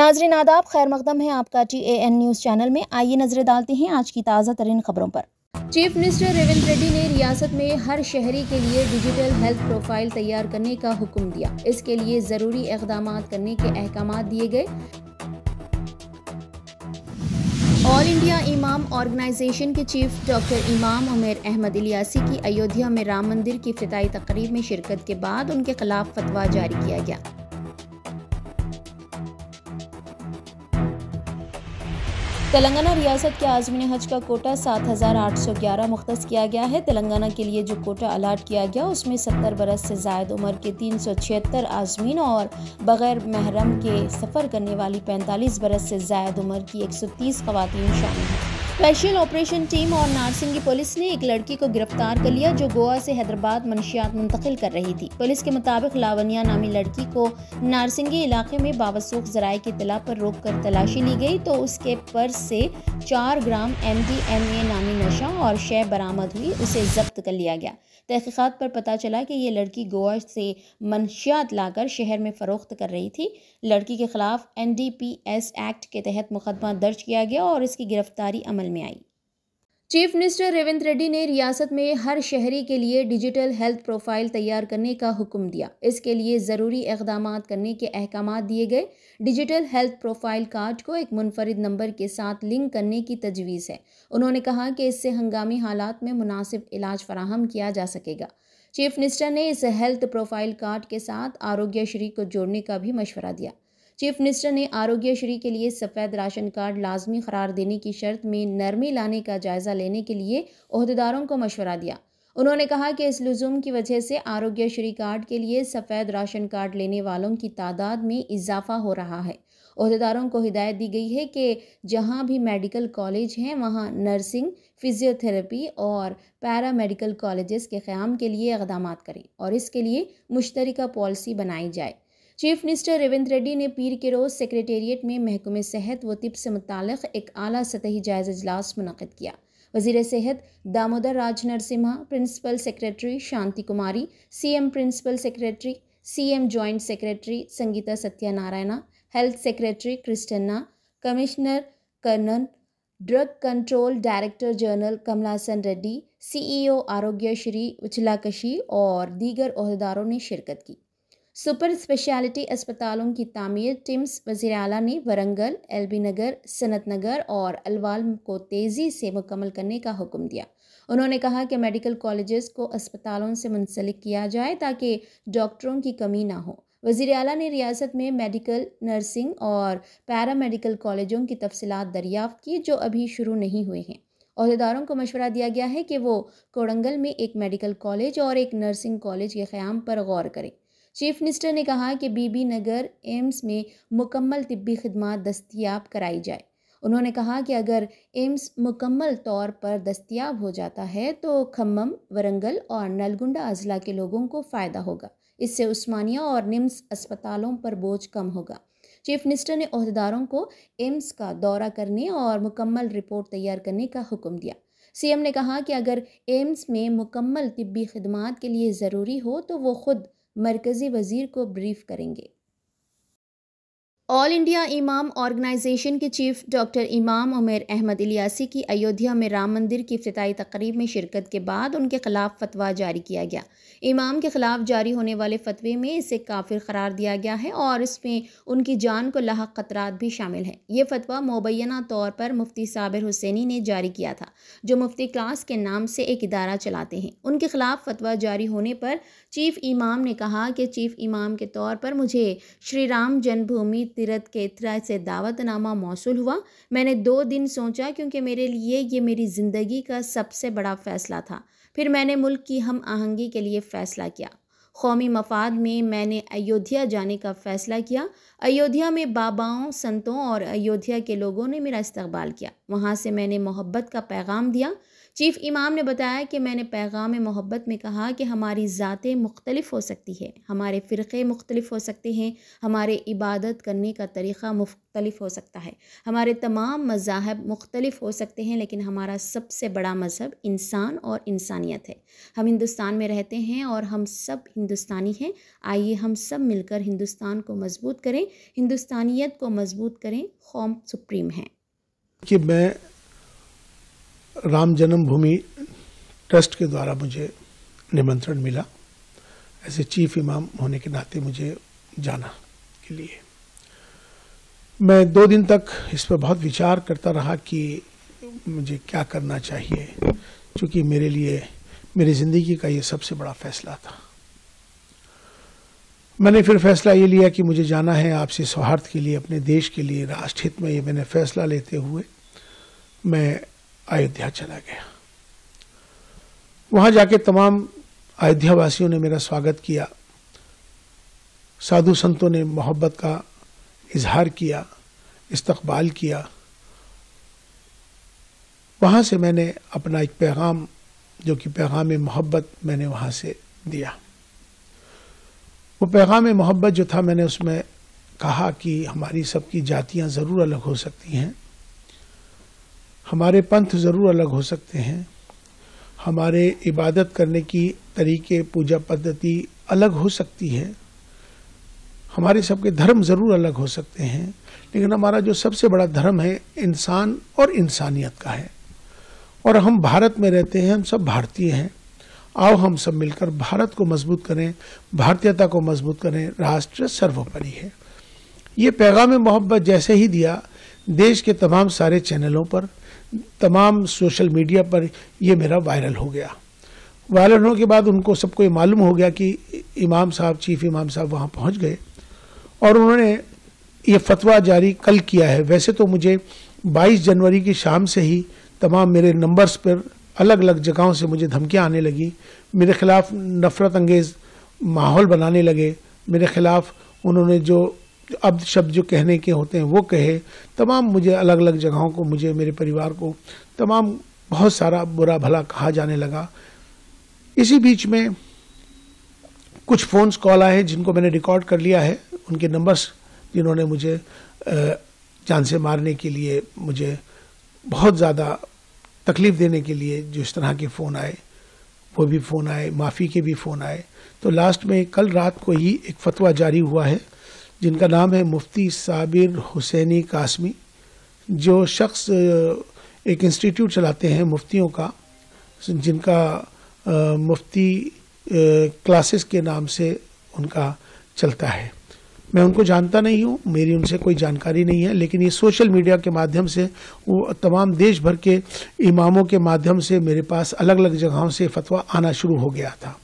नाजरीन आदाब खैर मकदम है आपका टी एन न्यूज़ चैनल में आइए नजरें डालते हैं आज की ताज़ा तरीन खबरों पर चीफ मिनिस्टर रेविंद रेड्डी ने रियासत में हर शहरी के लिए डिजिटल हेल्थ प्रोफाइल तैयार करने का हुक्म दिया इसके लिए ज़रूरी इकदाम करने के अहकाम दिए गए ऑल इंडिया इमाम ऑर्गेनाइजेशन के चीफ डॉक्टर इमाम उमेर अहमद इलियासी की अयोध्या में राम मंदिर की फिताई तकरीब में शिरकत के बाद उनके खिलाफ फतवा जारी किया गया तेलंगाना रियासत के आजमीन हज का कोटा 7,811 मुख्त किया गया है तेलंगाना के लिए जो कोटा अलाट किया गया उसमें 70 बरस से जायद उम्र के तीन सौ छिहत्तर आजमीन और बगैर महरम के सफ़र करने वाली 45 बरस से जायद उम्र की 130 सौ खवतान शामिल हैं स्पेशल ऑपरेशन टीम और नारसिंगी पुलिस ने एक लड़की को गिरफ्तार कर लिया जो गोवा से हैदराबाद मनशियात मुंतकिल कर रही थी पुलिस के मुताबिक लावनिया नामी लड़की को नारसिंगी इलाके में बावसूख जराये की तला पर रोक कर तलाशी ली गई तो उसके पर्स से चार gram M D M A नामी नशा और शय बरामद हुई उसे जब्त कर लिया गया तहकीक़त पर पता चला कि यह लड़की गोवा से मनशियात लाकर शहर में फ़रोख्त कर रही थी लड़की के खिलाफ N D P S act के तहत मुकदमा दर्ज किया गया और इसकी गिरफ्तारी अमल अमल में आई चीफ मिनिस्टर रेवंत रेड्डी ने रियासत में हर शहरी के लिए डिजिटल हेल्थ प्रोफाइल तैयार करने का हुक्म दिया इसके लिए ज़रूरी इकदाम करने के अहकाम दिए गए डिजिटल हेल्थ प्रोफाइल कार्ड को एक मुनफरद नंबर के साथ लिंक करने की तजवीज़ है उन्होंने कहा कि इससे हंगामी हालात में मुनासिब इलाज फराहम किया जा सकेगा चीफ मिनिस्टर ने इस हेल्थ प्रोफाइल कार्ड के साथ आरोग्य श्री को जोड़ने का भी मशवरा दिया चीफ मिनिस्टर ने आरोग्य श्री के लिए सफ़ेद राशन कार्ड लाजमी करार देने की शर्त में नरमी लाने का जायज़ा लेने के लिए अहदेदारों को मशवरा दिया उन्होंने कहा कि इस लुजुम की वजह से आरोग्य श्री कार्ड के लिए सफ़ेद राशन कार्ड लेने वालों की तादाद में इजाफा हो रहा है अहदेदारों को हिदायत दी गई है कि जहां भी मेडिकल कॉलेज हैं वहां नर्सिंग फिजियोथेरेपी और पैरा मेडिकल कॉलेजेस के क़्याम के लिए इकदाम करें और इसके लिए मुश्तरक पॉलिसी बनाई जाए चीफ मिनिस्टर रेवंत रेड्डी ने पीर के रोज़ सेक्रेटेरिएट में महकमे सेहत व तिब से मुतक़ एक अली सतही जायज़ अजलास मनद किया वजीर सेहत Damodar Raj Narasimha principal secretary Shanti Kumari CM principal secretary CM joint secretary Sangeetha Satyanarayana health secretary Christina commissioner Karnan drug control director general Kamalasan Reddy CEO Aarogya Shri उचलाकशी और दीगर अहदेदारों ने शिरकत की सुपर स्पेशलिटी अस्पतालों की तामीर टिम्स वजीर अला ने वरंगल एल बी नगर सनत नगर और अलवाल को तेज़ी से मुकम्मल करने का हुक्म दिया उन्होंने कहा कि मेडिकल कॉलेजेस को अस्पतालों से मुंसलिक किया जाए ताकि डॉक्टरों की कमी ना हो वजीर अला ने रियासत में मेडिकल नर्सिंग और पैरा मेडिकल कॉलेजों की तफसलत दरियाफ़त की जो अभी शुरू नहीं हुए हैं अहदेदारों को मशवरा दिया गया है कि वो कोड़ंगल में एक मेडिकल कॉलेज और एक नर्सिंग कॉलेज के क़्याम पर गौर करें चीफ मिनिस्टर ने कहा कि बीबी नगर एम्स में मुकम्मल तिबी खदमा दस्तियाब कराई जाए उन्होंने कहा कि अगर एम्स मुकम्मल तौर पर दस्तियाब हो जाता है तो खम्मम वरंगल और नलगुंडा अजला के लोगों को फ़ायदा होगा इससे उस्मानिया और निम्स अस्पतालों पर बोझ कम होगा चीफ मिनिस्टर ने अहदेदारों को एम्स का दौरा करने और मुकम्मल रिपोर्ट तैयार करने का हुक्म दिया सीएम ने कहा कि अगर एम्स में मुकम्मल तिबी खदमात के लिए ज़रूरी हो तो वो खुद मरकज़ी वज़ीर को ब्रीफ करेंगे ऑल इंडिया इमाम ऑर्गेनाइजेशन के चीफ डॉक्टर इमाम उमेर अहमद इलियासी की अयोध्या में राम मंदिर की अफ्ताही तकरीब में शिरकत के बाद उनके खिलाफ फतवा जारी किया गया इमाम के खिलाफ जारी होने वाले फतवे में इसे काफिर करार दिया गया है और इसमें उनकी जान को लाक खतरात भी शामिल है ये फतवा मुबैना तौर पर मुफ्ती साबिर हुसैनी ने जारी किया था जो मुफ्ती क्लास के नाम से एक इदारा चलाते हैं उनके खिलाफ फतवा जारी होने पर चीफ इमाम ने कहा कि चीफ इमाम के तौर पर मुझे श्री राम जन्मभूमि तीरथ कैथरा से दावतनामा मौसू हुआ मैंने दो दिन सोचा क्योंकि मेरे लिए ये मेरी ज़िंदगी का सबसे बड़ा फ़ैसला था फिर मैंने मुल्क की हम आहंगी के लिए फ़ैसला किया कौमी मफाद में मैंने अयोध्या जाने का फ़ैसला किया अयोध्या में बाबाओं संतों और अयोध्या के लोगों ने मेरा इस्तबाल किया वहाँ से मैंने मोहब्बत का पैगाम दिया चीफ़ इमाम ने बताया कि मैंने पैगाम मोहब्बत में कहा कि हमारी ज़ातें मुख्तलिफ हो सकती है हमारे फ़िरक़े मुख्तलिफ हो सकते हैं हमारे इबादत करने का तरीक़ा मुख्तलिफ हो सकता है हमारे तमाम मजाहब मुख्तलिफ हो सकते हैं लेकिन हमारा सबसे बड़ा मज़हब इंसान और इंसानियत है हम हिंदुस्तान में रहते हैं और हम सब हिंदुस्तानी हैं आइए हम सब मिलकर हिंदुस्तान को मज़बूत करें हिंदुस्तानियत को मज़बूत करें कौम सुप्रीम है कि मैं राम जन्मभूमि ट्रस्ट के द्वारा मुझे निमंत्रण मिला ऐसे चीफ इमाम होने के नाते मुझे जाना के लिए मैं दो दिन तक इस पर बहुत विचार करता रहा कि मुझे क्या करना चाहिए क्योंकि मेरे लिए मेरी ज़िंदगी का ये सबसे बड़ा फैसला था मैंने फिर फैसला ये लिया कि मुझे जाना है आपसी सौहार्द के लिए अपने देश के लिए राष्ट्रहित में ये मैंने फैसला लेते हुए मैं अयोध्या चला गया वहां जाके तमाम अयोध्या वासियों ने मेरा स्वागत किया साधु संतों ने मोहब्बत का इजहार किया इस्तकबाल किया वहां से मैंने अपना एक पैगाम जो कि पैगाम मोहब्बत मैंने वहां से दिया वो पैगाम मोहब्बत जो था मैंने उसमें कहा कि हमारी सबकी जातियाँ ज़रूर अलग हो सकती हैं हमारे पंथ ज़रूर अलग हो सकते हैं हमारे इबादत करने की तरीके पूजा पद्धति अलग हो सकती है हमारे सबके धर्म ज़रूर अलग हो सकते हैं लेकिन हमारा जो सबसे बड़ा धर्म है इंसान और इंसानियत का है और हम भारत में रहते हैं हम सब भारतीय हैं आओ हम सब मिलकर भारत को मजबूत करें भारतीयता को मजबूत करें राष्ट्र सर्वोपरि है ये पैगाम मोहब्बत जैसे ही दिया देश के तमाम सारे चैनलों पर तमाम सोशल मीडिया पर ये मेरा वायरल हो गया वायरल होने के बाद उनको सबको ये मालूम हो गया कि इमाम साहब चीफ इमाम साहब वहाँ पहुँच गए और उन्होंने ये फतवा जारी कल किया है वैसे तो मुझे 22 जनवरी की शाम से ही तमाम मेरे नंबर्स पर अलग अलग जगहों से मुझे धमकियाँ आने लगी मेरे ख़िलाफ़ नफ़रत अंगेज़ माहौल बनाने लगे मेरे ख़िलाफ़ उन्होंने जो अब शब्द जो कहने के होते हैं वो कहे तमाम मुझे अलग अलग जगहों को मुझे मेरे परिवार को तमाम बहुत सारा बुरा भला कहा जाने लगा इसी बीच में कुछ फ़ोन्स कॉल आए हैं जिनको मैंने रिकॉर्ड कर लिया है उनके नंबर्स जिन्होंने मुझे जान से मारने के लिए मुझे बहुत ज़्यादा तकलीफ़ देने के लिए जो इस तरह के फ़ोन आए वो भी फ़ोन आए माफ़ी के भी फ़ोन आए तो लास्ट में कल रात को ही एक फतवा जारी हुआ है जिनका नाम है मुफ्ती साबिर हुसैनी कासमी जो शख्स एक इंस्टीट्यूट चलाते हैं मुफ्तियों का जिनका मुफ्ती क्लासेस के नाम से उनका चलता है मैं उनको जानता नहीं हूँ मेरी उनसे कोई जानकारी नहीं है लेकिन ये सोशल मीडिया के माध्यम से वो तमाम देश भर के इमामों के माध्यम से मेरे पास अलग अलग जगहों से फतवा आना शुरू हो गया था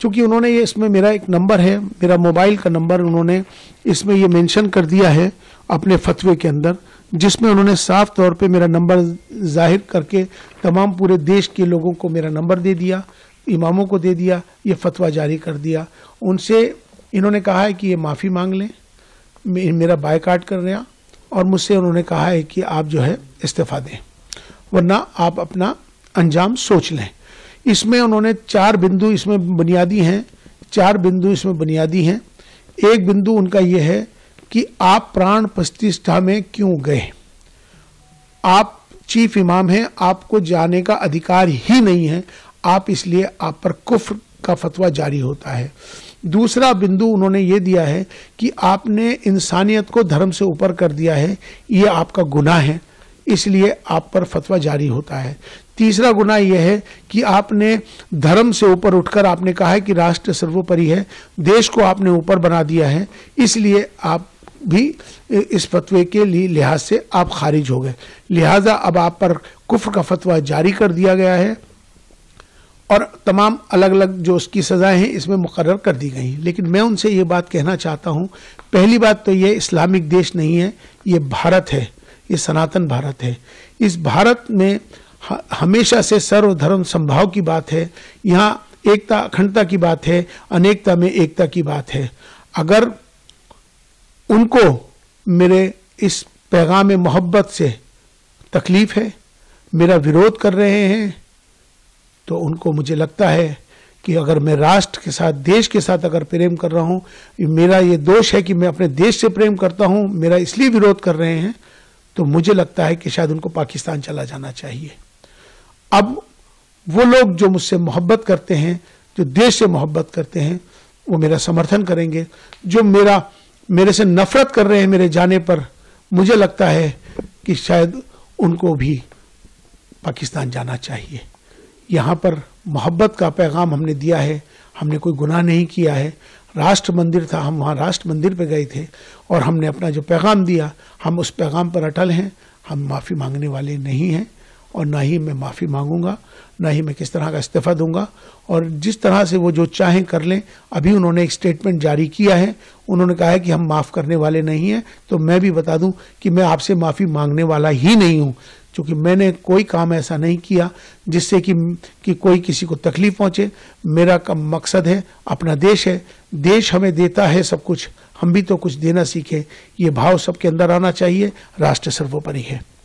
चूंकि उन्होंने ये इसमें मेरा एक नंबर है मेरा मोबाइल का नंबर उन्होंने इसमें ये मेंशन कर दिया है अपने फतवे के अंदर जिसमें उन्होंने साफ तौर पे मेरा नंबर जाहिर करके तमाम पूरे देश के लोगों को मेरा नंबर दे दिया इमामों को दे दिया ये फतवा जारी कर दिया उनसे इन्होंने कहा है कि ये माफ़ी मांग लें मेरा बायकाट कर रहे और मुझसे उन्होंने कहा है कि आप जो है इस्तीफ़ा दें वरना आप अपना अंजाम सोच लें इसमें उन्होंने चार बिंदु इसमें बुनियादी हैं चार बिंदु इसमें बुनियादी हैं एक बिंदु उनका यह है कि आप प्राण प्रतिष्ठा में क्यों गए आप चीफ इमाम हैं आपको जाने का अधिकार ही नहीं है आप इसलिए आप पर कुफ्र का फतवा जारी होता है दूसरा बिंदु उन्होंने ये दिया है कि आपने इंसानियत को धर्म से ऊपर कर दिया है ये आपका गुनाह है इसलिए आप पर फतवा जारी होता है तीसरा गुना यह है कि आपने धर्म से ऊपर उठकर आपने कहा है कि राष्ट्र सर्वोपरि है देश को आपने ऊपर बना दिया है इसलिए आप भी इस फतवे के लिए लिहाज से आप खारिज हो गए लिहाजा अब आप पर कुफर का फतवा जारी कर दिया गया है और तमाम अलग अलग जो उसकी सज़ाएं हैं इसमें मुकर कर दी गई हैं लेकिन मैं उनसे ये बात कहना चाहता हूँ पहली बात तो ये इस्लामिक देश नहीं है ये भारत है ये सनातन भारत है इस भारत में हमेशा से सर्वधर्म संभाव की बात है यहाँ एकता अखंडता की बात है अनेकता में एकता की बात है अगर उनको मेरे इस पैगाम मोहब्बत से तकलीफ है मेरा विरोध कर रहे हैं तो उनको मुझे लगता है कि अगर मैं राष्ट्र के साथ देश के साथ अगर प्रेम कर रहा हूँ मेरा ये दोष है कि मैं अपने देश से प्रेम करता हूँ मेरा इसलिए विरोध कर रहे हैं तो मुझे लगता है कि शायद उनको पाकिस्तान चला जाना चाहिए अब वो लोग जो मुझसे मोहब्बत करते हैं जो देश से मोहब्बत करते हैं वो मेरा समर्थन करेंगे जो मेरा मेरे से नफरत कर रहे हैं मेरे जाने पर मुझे लगता है कि शायद उनको भी पाकिस्तान जाना चाहिए यहाँ पर मोहब्बत का पैगाम हमने दिया है हमने कोई गुनाह नहीं किया है राष्ट्र मंदिर था हम वहाँ राष्ट्र मंदिर पर गए थे और हमने अपना जो पैगाम दिया हम उस पैगाम पर अटल हैं हम माफ़ी मांगने वाले नहीं हैं और ना ही मैं माफ़ी मांगूंगा ना ही मैं किस तरह का इस्तीफा दूंगा और जिस तरह से वो जो चाहें कर लें अभी उन्होंने एक स्टेटमेंट जारी किया है उन्होंने कहा है कि हम माफ़ करने वाले नहीं हैं तो मैं भी बता दूं कि मैं आपसे माफ़ी मांगने वाला ही नहीं हूं क्योंकि मैंने कोई काम ऐसा नहीं किया जिससे कि कि कोई किसी को तकलीफ पहुंचे मेरा का मकसद है अपना देश है देश हमें देता है सब कुछ हम भी तो कुछ देना सीखें ये भाव सबके अंदर आना चाहिए राष्ट्र सर्वोपरि है